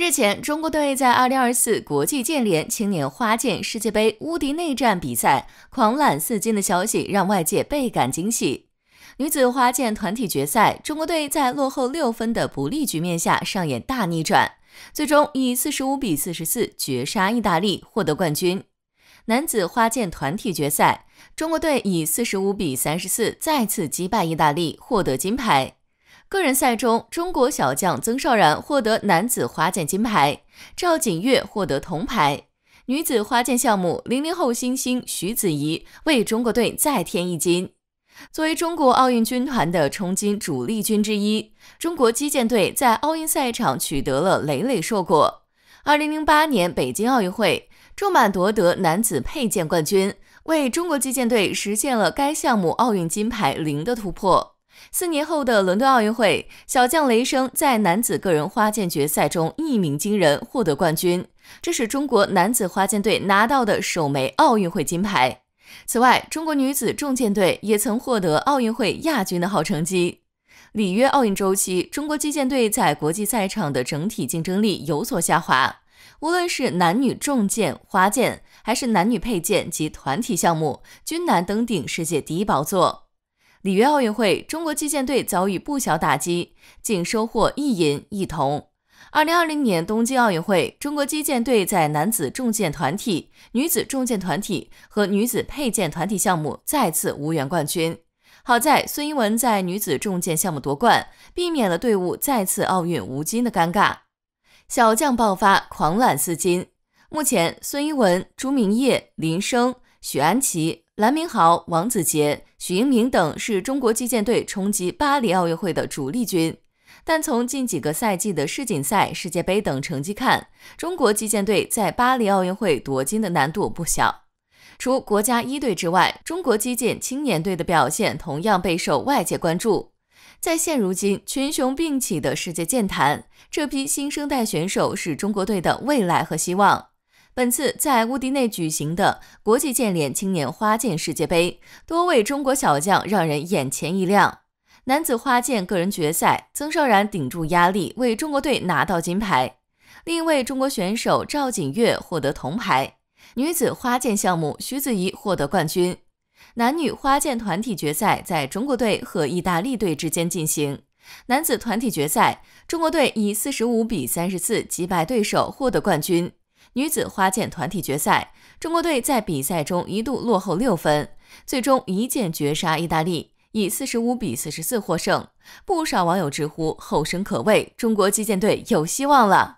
日前，中国队在二零二四国际健联青年花剑世界杯乌迪内战比赛狂揽四金的消息让外界倍感惊喜。女子花剑团体决赛，中国队在落后六分的不利局面下上演大逆转，最终以四十五比四十四绝杀意大利获得冠军。男子花剑团体决赛，中国队以四十五比三十四再次击败意大利获得金牌。个人赛中，中国小将曾少然获得男子花剑金牌，赵锦月获得铜牌。女子花剑项目，零零后新星徐子怡为中国队再添一金。作为中国奥运军团的冲金主力军之一，中国击剑队在奥运赛场取得了累累硕果。二零零八年北京奥运会，仲满夺得男子佩剑冠军，为中国击剑队实现了该项目奥运金牌零的突破。四年后的伦敦奥运会，小将雷声在男子个人花剑决赛中一鸣惊人，获得冠军。这是中国男子花剑队拿到的首枚奥运会金牌。此外，中国女子重剑队也曾获得奥运会亚军的好成绩。里约奥运周期，中国击剑队在国际赛场的整体竞争力有所下滑，无论是男女重剑、花剑，还是男女佩剑及团体项目，均难登顶世界第一宝座。里约奥运会，中国击剑队遭遇不小打击，仅收获一银一铜。二零二零年东京奥运会，中国击剑队在男子重剑团体、女子重剑团体和女子佩剑团体项目再次无缘冠军。好在孙一文在女子重剑项目夺冠，避免了队伍再次奥运无金的尴尬。小将爆发，狂揽四金。目前，孙一文、朱明烨、林生。许安琪、蓝明豪、王子杰、许英明等是中国击剑队冲击巴黎奥运会的主力军。但从近几个赛季的世锦赛、世界杯等成绩看，中国击剑队在巴黎奥运会夺金的难度不小。除国家一队之外，中国击剑青年队的表现同样备受外界关注。在现如今群雄并起的世界剑坛，这批新生代选手是中国队的未来和希望。本次在乌迪内举行的国际健联青年花剑世界杯，多位中国小将让人眼前一亮。男子花剑个人决赛，曾少然顶住压力为中国队拿到金牌；另一位中国选手赵锦月获得铜牌。女子花剑项目，徐子怡获得冠军。男女花剑团体决赛在中国队和意大利队之间进行。男子团体决赛，中国队以四十五比三十四击败对手，获得冠军。女子花剑团体决赛，中国队在比赛中一度落后六分，最终一剑绝杀意大利，以四十五比四十四获胜。不少网友直呼“后生可畏”，中国击剑队有希望了。